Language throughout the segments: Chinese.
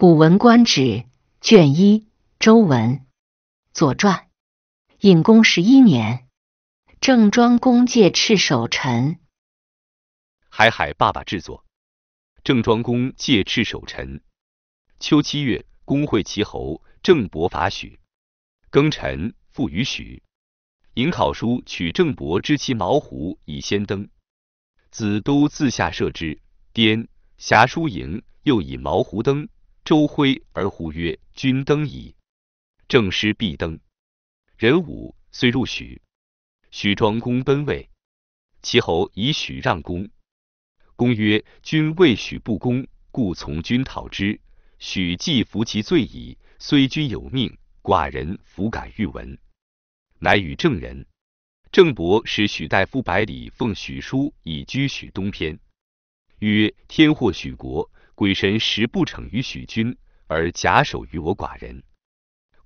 《古文观止》卷一，周文，《左传》，隐公十一年，郑庄公戒赤守臣。海海爸爸制作。郑庄公戒赤守臣。秋七月，公会齐侯，郑伯伐许。庚辰，复与许。尹考叔取郑伯之妻毛胡以先登。子都自下射之，颠。侠叔盈又以毛胡登。周辉而呼曰：“君登矣。”郑师必登。人武虽入许，许庄公奔位，齐侯以许让公。公曰：“君未许不公，故从君讨之。许既服其罪矣，虽君有命，寡人弗敢欲闻。”乃与郑人。郑伯使许大夫百里奉许书以居许东偏。曰：“天祸许国。”鬼神实不逞于许君，而假手于我寡人。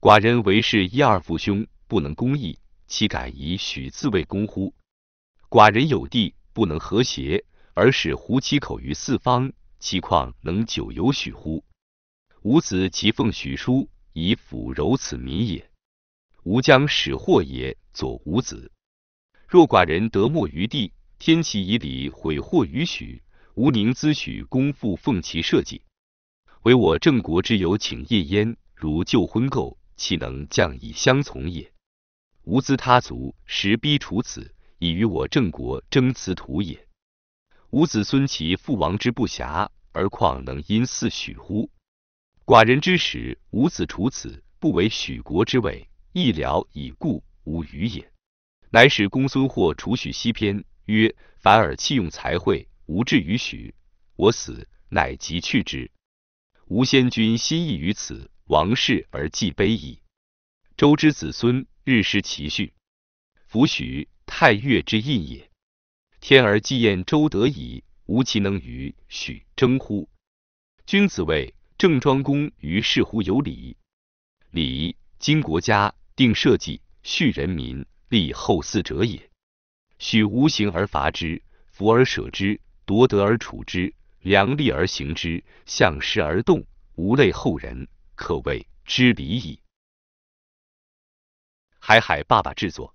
寡人为是，一二父兄不能公义，岂敢以许字为公乎？寡人有地，不能和谐，而使胡其口于四方，其况能久游许乎？吾子其奉许书以抚柔此民也。吾将使祸也左吾子。若寡人得莫于地，天其以礼毁祸于许。吾宁兹许公父奉其社稷，唯我郑国之有，请夜焉。如旧婚垢，岂能将以相从也？吾资他族，实逼楚子，以与我郑国争此土也。吾子孙其父亡之不暇，而况能因嗣许乎？寡人之使吾子处子，不为许国之委，亦聊以故，吾余也。乃使公孙获楚许西偏，曰：“反而弃用才慧。”无至于许，我死乃即去之。吾先君心意于此，王室而祭卑矣。周之子孙，日失其序，夫许太岳之印也，天而继厌周德矣，吾其能与许争乎？君子谓郑庄公于是乎有礼。礼，今国家定社稷、恤人民、立后嗣者也。许无形而伐之，弗而舍之。夺得而处之，量力而行之，向时而动，无类后人，可谓知礼矣。海海爸爸制作。